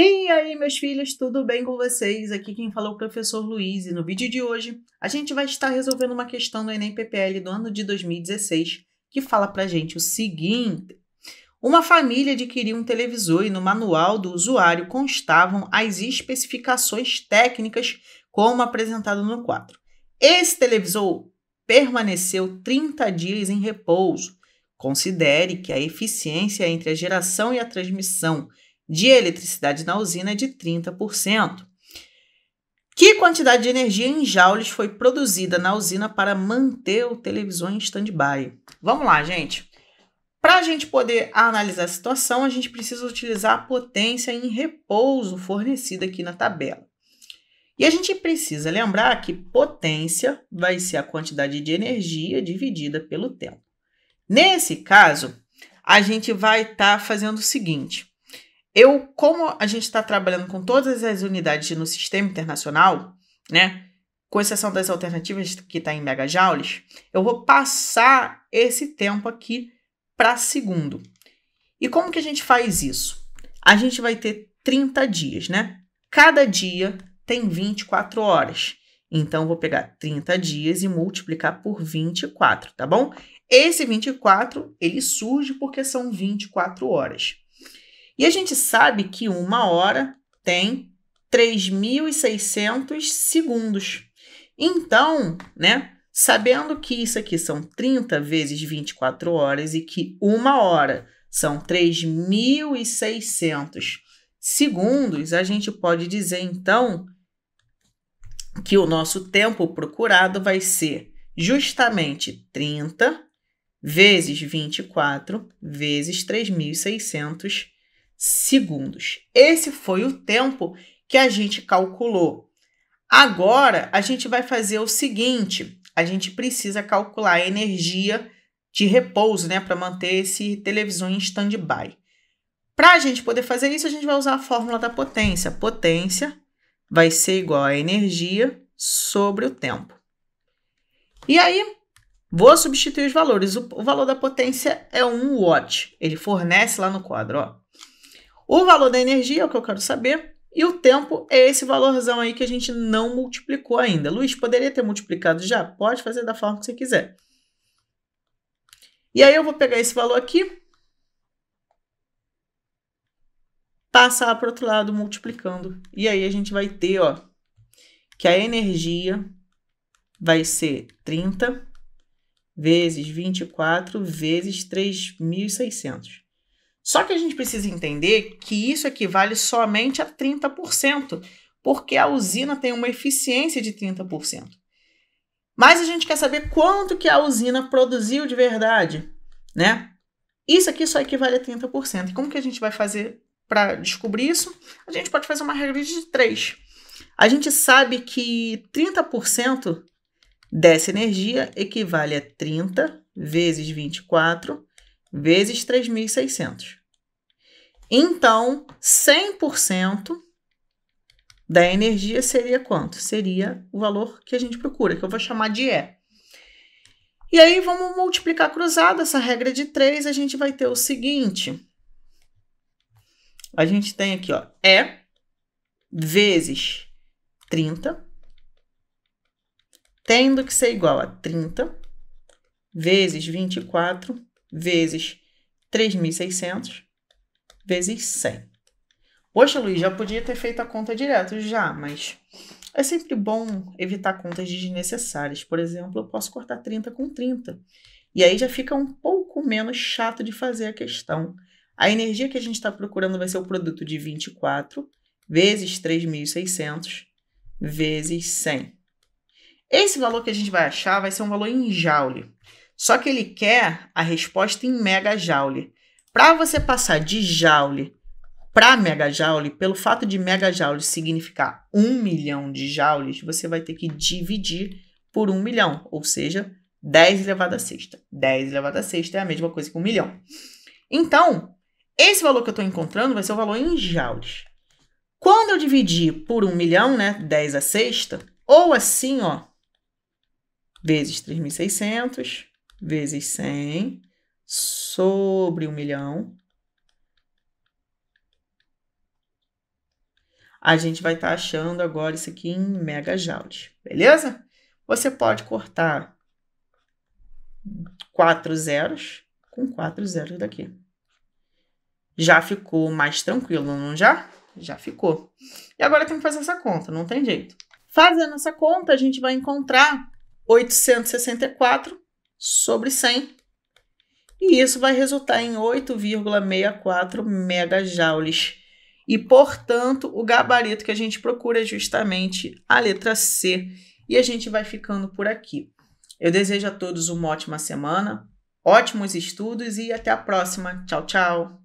E aí, meus filhos, tudo bem com vocês? Aqui quem fala é o professor Luiz e no vídeo de hoje a gente vai estar resolvendo uma questão do Enem PPL do ano de 2016 que fala pra gente o seguinte: uma família adquiriu um televisor e no manual do usuário constavam as especificações técnicas como apresentado no quadro. Esse televisor permaneceu 30 dias em repouso. Considere que a eficiência entre a geração e a transmissão de eletricidade na usina é de 30%. Que quantidade de energia em joules foi produzida na usina para manter o televisor em stand-by? Vamos lá, gente. Para a gente poder analisar a situação, a gente precisa utilizar a potência em repouso fornecida aqui na tabela. E a gente precisa lembrar que potência vai ser a quantidade de energia dividida pelo tempo. Nesse caso, a gente vai estar tá fazendo o seguinte: eu, como a gente está trabalhando com todas as unidades no sistema internacional, né? Com exceção das alternativas que está em megajoules, eu vou passar esse tempo aqui para segundo. E como que a gente faz isso? A gente vai ter 30 dias, né? Cada dia tem 24 horas. Então, vou pegar 30 dias e multiplicar por 24, tá bom? Esse 24, ele surge porque são 24 horas. E a gente sabe que uma hora tem 3.600 segundos. Então, né, sabendo que isso aqui são 30 vezes 24 horas e que uma hora são 3.600 segundos, a gente pode dizer então que o nosso tempo procurado vai ser justamente 30 vezes 24 vezes 3.600 segundos segundos. Esse foi o tempo que a gente calculou. Agora a gente vai fazer o seguinte: a gente precisa calcular a energia de repouso, né, para manter esse televisor em stand-by. Para a gente poder fazer isso, a gente vai usar a fórmula da potência. Potência vai ser igual a energia sobre o tempo. E aí, vou substituir os valores. O, o valor da potência é 1 watt. Ele fornece lá no quadro, ó. O valor da energia é o que eu quero saber. E o tempo é esse valorzão aí que a gente não multiplicou ainda. Luiz, poderia ter multiplicado já? Pode fazer da forma que você quiser. E aí eu vou pegar esse valor aqui, passar para o outro lado multiplicando. E aí a gente vai ter, ó, que a energia vai ser 30 vezes 24 vezes 3.600. Só que a gente precisa entender que isso equivale somente a 30%, porque a usina tem uma eficiência de 30%. Mas a gente quer saber quanto que a usina produziu de verdade, né? Isso aqui só equivale a 30%. E como que a gente vai fazer para descobrir isso? A gente pode fazer uma regra de 3. A gente sabe que 30% dessa energia equivale a 30 vezes 24 vezes 3.600. Então, 100% da energia seria quanto? Seria o valor que a gente procura, que eu vou chamar de E. E aí, vamos multiplicar cruzado essa regra de 3, a gente vai ter o seguinte. A gente tem aqui, ó, E vezes 30, tendo que ser igual a 30 vezes 24 vezes 3.600 vezes 100. Poxa, Luiz, já podia ter feito a conta direto, já, mas é sempre bom evitar contas desnecessárias. Por exemplo, eu posso cortar 30 com 30. E aí já fica um pouco menos chato de fazer a questão. A energia que a gente está procurando vai ser o produto de 24 vezes 3.600 vezes 100. Esse valor que a gente vai achar vai ser um valor em joule. Só que ele quer a resposta em megajoule. Para você passar de joule para megajoule, pelo fato de megajoule significar 1 milhão de joules, você vai ter que dividir por 1 milhão, ou seja, 10 elevado a sexta. 10 elevado a sexta é a mesma coisa que 1 milhão. Então, esse valor que eu estou encontrando vai ser o valor em joules. Quando eu dividir por 1 milhão, né, 10 a sexta, ou assim, ó, vezes 3.600, vezes 100, sobre um milhão. A gente vai estar tá achando agora isso aqui em megajoules, beleza? Você pode cortar quatro zeros com quatro zeros daqui. Já ficou mais tranquilo, não já? Já ficou. E agora tem que fazer essa conta, não tem jeito. Fazendo essa conta, a gente vai encontrar 864 sobre 100 e isso vai resultar em 8,64 megajoules. E, portanto, o gabarito que a gente procura é justamente a letra C. E a gente vai ficando por aqui. Eu desejo a todos uma ótima semana, ótimos estudos e até a próxima. Tchau, tchau!